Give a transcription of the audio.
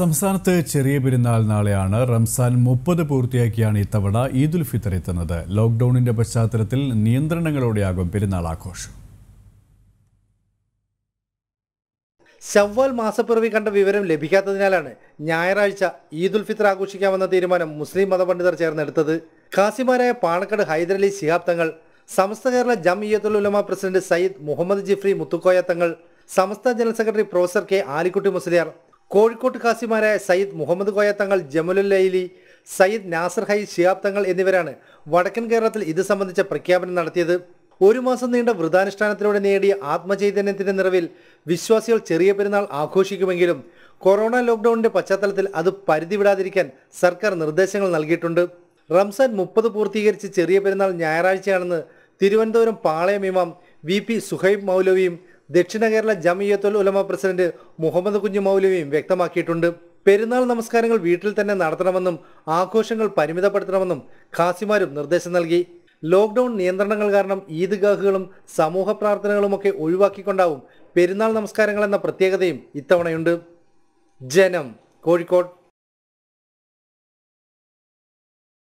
സംസ്ഥാനത്ത് ചെറിയ പെരുന്നാൾ നാളെയാണ് റംസാൻ മുപ്പത് പൂർത്തിയാക്കിയാണ് ഇത്തവണ ഈദുൽ ഫിത്തർ എത്തുന്നത് ലോക്ക്ഡൌണിന്റെ പശ്ചാത്തലത്തിൽ നിയന്ത്രണങ്ങളോടെയാകും പെരുന്നാൾ ആഘോഷം ശവ്വാൽ മാസപ്പിറവി കണ്ട വിവരം ലഭിക്കാത്തതിനാലാണ് ഞായറാഴ്ച ഈദുൽ ഫിത്തർ ആഘോഷിക്കാമെന്ന തീരുമാനം മുസ്ലിം മതപണ്ഡിതർ ചേർന്നെടുത്തത് ഖാസിമാരായ പാണക്കട് Hyderali Shihab Thangal Samastha Kerala Jamiyyathul Ulama president Sayyid Muhammad Jifri Muthukoya Thangal Samastha general secretary professor K Alikutty Musliyar കോഴിക്കോട്ട് ഖാസിമാരായ സയ്യിദ് മുഹമ്മദ് കോയ തങ്ങൾ ജമലുൽ ലൈലി സയ്യിദ് നാസർ ഹൈ ഷിയാബ് തങ്ങൾ എന്നിവരാണ് വടക്കൻ കേരളത്തിൽ ഇത് സംബന്ധിച്ച പ്രഖ്യാപനം നടത്തിയത് ഒരു മാസം നീണ്ട വ്രതാനുഷ്ഠാനത്തിലൂടെ നേടിയ ആത്മചൈതന്യത്തിന്റെ നിറവിൽ വിശ്വാസികൾ ചെറിയ പെരുന്നാൾ ആഘോഷിക്കുമെങ്കിലും കൊറോണ ലോക്ക്ഡൌണിന്റെ പശ്ചാത്തലത്തിൽ അത് പരിധി വിടാതിരിക്കാൻ സർക്കാർ നിർദ്ദേശങ്ങൾ നൽകിയിട്ടുണ്ട് റംസാൻ മുപ്പത് പൂർത്തീകരിച്ച് ചെറിയ പെരുന്നാൾ ഞായറാഴ്ചയാണെന്ന് തിരുവനന്തപുരം പാളയം ഇമാം വി പി സുഹൈബ് മൗലവിയും ദക്ഷിണ കേരള ജമിയത്തുൽ ഉലമ പ്രസിഡന്റ് മുഹമ്മദ് കുഞ്ഞു മൗലവിയും വ്യക്തമാക്കിയിട്ടുണ്ട് പെരുന്നാൾ നമസ്കാരങ്ങൾ വീട്ടിൽ തന്നെ നടത്തണമെന്നും ആഘോഷങ്ങൾ പരിമിതപ്പെടുത്തണമെന്നും ഖാസിമാരും നിർദ്ദേശം നൽകി ലോക്ക്ഡൌൺ നിയന്ത്രണങ്ങൾ കാരണം ഈദ്ഗാഹുകളും സമൂഹ പ്രാർത്ഥനകളുമൊക്കെ ഒഴിവാക്കിക്കൊണ്ടാവും പെരുന്നാൾ നമസ്കാരങ്ങൾ എന്ന പ്രത്യേകതയും ഇത്തവണയുണ്ട് ജനം കോഴിക്കോട്